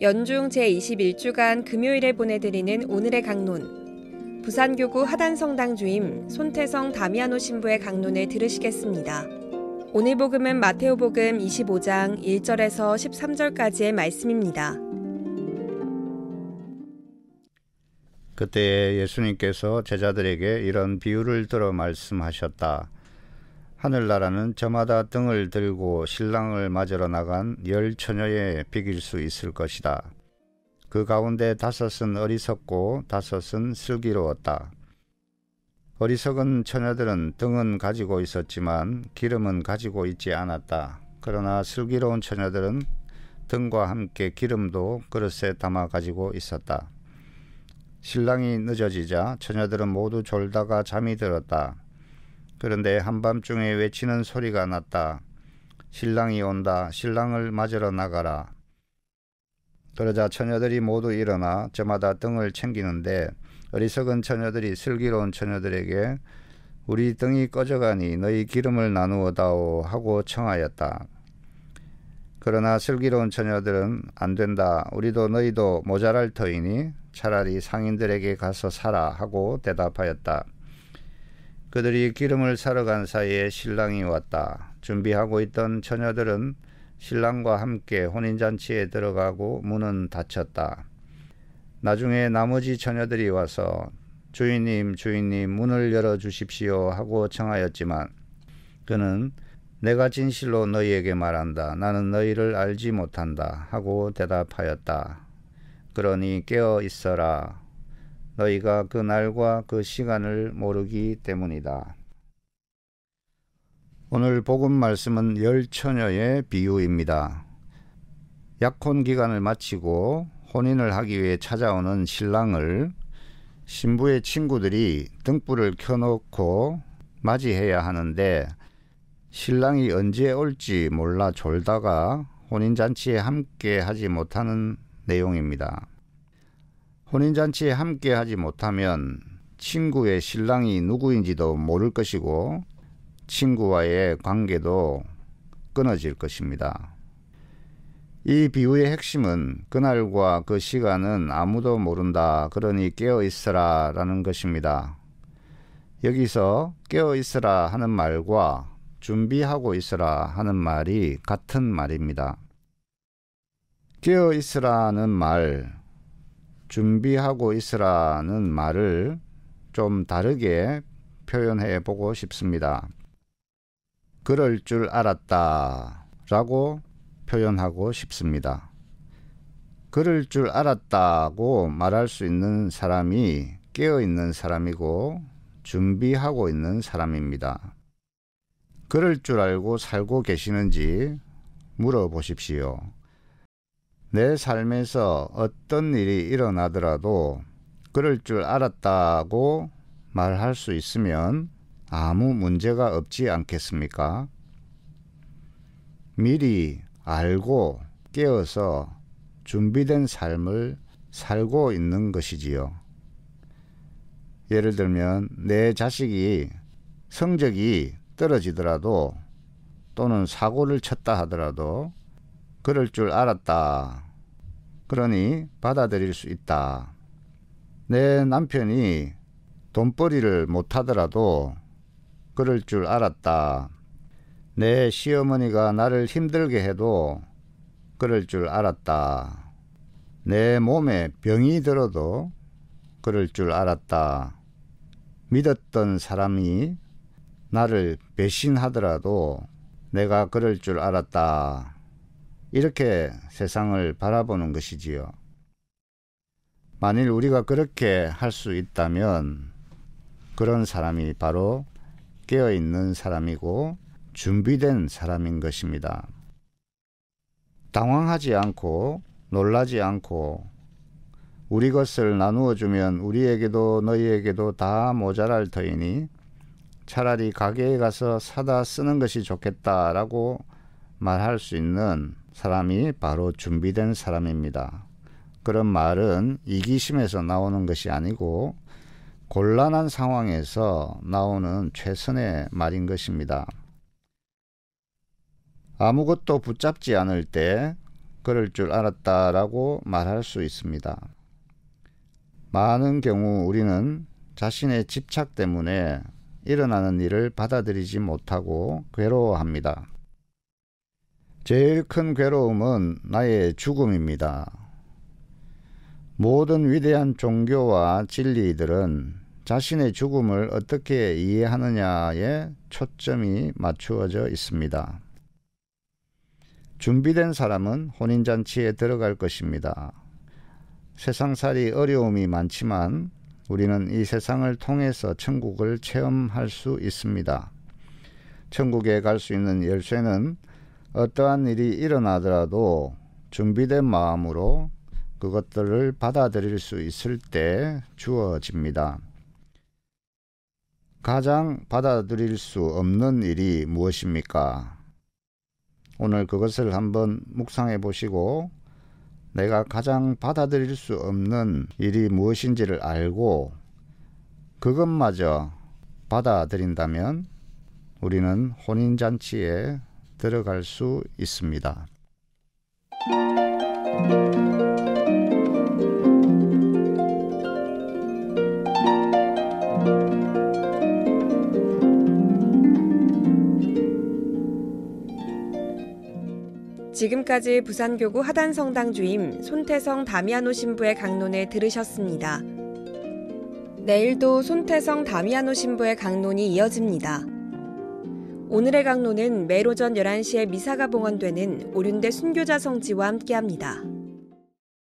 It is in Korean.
연중 제21주간 금요일에 보내드리는 오늘의 강론. 부산교구 하단성당 주임 손태성 다미아노 신부의 강론을 들으시겠습니다. 오늘 복음은 마테오복음 25장 1절에서 13절까지의 말씀입니다. 그때 예수님께서 제자들에게 이런 비유를 들어 말씀하셨다. 하늘나라는 저마다 등을 들고 신랑을 맞으러 나간 열 처녀에 비길 수 있을 것이다. 그 가운데 다섯은 어리석고 다섯은 슬기로웠다. 어리석은 처녀들은 등은 가지고 있었지만 기름은 가지고 있지 않았다. 그러나 슬기로운 처녀들은 등과 함께 기름도 그릇에 담아 가지고 있었다. 신랑이 늦어지자 처녀들은 모두 졸다가 잠이 들었다. 그런데 한밤중에 외치는 소리가 났다. 신랑이 온다. 신랑을 맞으러 나가라. 그러자 처녀들이 모두 일어나 저마다 등을 챙기는데 어리석은 처녀들이 슬기로운 처녀들에게 우리 등이 꺼져가니 너희 기름을 나누어다오 하고 청하였다. 그러나 슬기로운 처녀들은 안 된다. 우리도 너희도 모자랄 터이니 차라리 상인들에게 가서 사라 하고 대답하였다. 그들이 기름을 사러 간 사이에 신랑이 왔다. 준비하고 있던 처녀들은 신랑과 함께 혼인잔치에 들어가고 문은 닫혔다. 나중에 나머지 처녀들이 와서 주인님, 주인님, 문을 열어 주십시오 하고 청하였지만 그는 내가 진실로 너희에게 말한다. 나는 너희를 알지 못한다. 하고 대답하였다. 그러니 깨어 있어라. 너희가 그 날과 그 시간을 모르기 때문이다. 오늘 복음 말씀은 열 처녀의 비유입니다. 약혼 기간을 마치고 혼인을 하기 위해 찾아오는 신랑을 신부의 친구들이 등불을 켜놓고 맞이해야 하는데 신랑이 언제 올지 몰라 졸다가 혼인잔치에 함께 하지 못하는 내용입니다. 혼인잔치에 함께 하지 못하면 친구의 신랑이 누구인지도 모를 것이고 친구와의 관계도 끊어질 것입니다. 이 비유의 핵심은 그날과 그 시간은 아무도 모른다. 그러니 깨어 있으라 라는 것입니다. 여기서 깨어 있으라 하는 말과 준비하고 있으라 하는 말이 같은 말입니다. 깨어 있으라는 말, 준비하고 있으라는 말을 좀 다르게 표현해 보고 싶습니다. 그럴 줄 알았다 라고 표현하고 싶습니다. 그럴 줄 알았다고 말할 수 있는 사람이 깨어 있는 사람이고 준비하고 있는 사람입니다. 그럴 줄 알고 살고 계시는지 물어보십시오. 내 삶에서 어떤 일이 일어나더라도 그럴 줄 알았다고 말할 수 있으면 아무 문제가 없지 않겠습니까? 미리 알고 깨어서 준비된 삶을 살고 있는 것이지요. 예를 들면 내 자식이 성적이 떨어지더라도 또는 사고를 쳤다 하더라도 그럴 줄 알았다. 그러니 받아들일 수 있다. 내 남편이 돈벌이를 못하더라도 그럴 줄 알았다. 내 시어머니가 나를 힘들게 해도 그럴 줄 알았다. 내 몸에 병이 들어도 그럴 줄 알았다. 믿었던 사람이 나를 배신하더라도 내가 그럴 줄 알았다. 이렇게 세상을 바라보는 것이지요. 만일 우리가 그렇게 할 수 있다면 그런 사람이 바로 깨어 있는 사람이고 준비된 사람인 것입니다. 당황하지 않고 놀라지 않고 우리 것을 나누어 주면 우리에게도 너희에게도 다 모자랄 터이니 차라리 가게에 가서 사다 쓰는 것이 좋겠다라고 말할 수 있는 사람이 바로 준비된 사람입니다. 그런 말은 이기심에서 나오는 것이 아니고 곤란한 상황에서 나오는 최선의 말인 것입니다. 아무것도 붙잡지 않을 때 그럴 줄 알았다라고 말할 수 있습니다. 많은 경우 우리는 자신의 집착 때문에 일어나는 일을 받아들이지 못하고 괴로워합니다. 제일 큰 괴로움은 나의 죽음입니다. 모든 위대한 종교와 진리들은 자신의 죽음을 어떻게 이해하느냐에 초점이 맞추어져 있습니다. 준비된 사람은 혼인잔치에 들어갈 것입니다. 세상살이 어려움이 많지만 우리는 이 세상을 통해서 천국을 체험할 수 있습니다. 천국에 갈 수 있는 열쇠는 어떠한 일이 일어나더라도 준비된 마음으로 그것들을 받아들일 수 있을 때 주어집니다. 가장 받아들일 수 없는 일이 무엇입니까? 오늘 그것을 한번 묵상해 보시고 내가 가장 받아들일 수 없는 일이 무엇인지를 알고 그것마저 받아들인다면 우리는 혼인잔치에 들어갈 수 있습니다. 지금까지 부산교구 하단성당 주임 손태성 다미아노 신부의 강론을 들으셨습니다. 내일도 손태성 다미아노 신부의 강론이 이어집니다. 오늘의 강론은 매일 오전 11시에 미사가 봉헌되는 오륜대 순교자 성지와 함께합니다.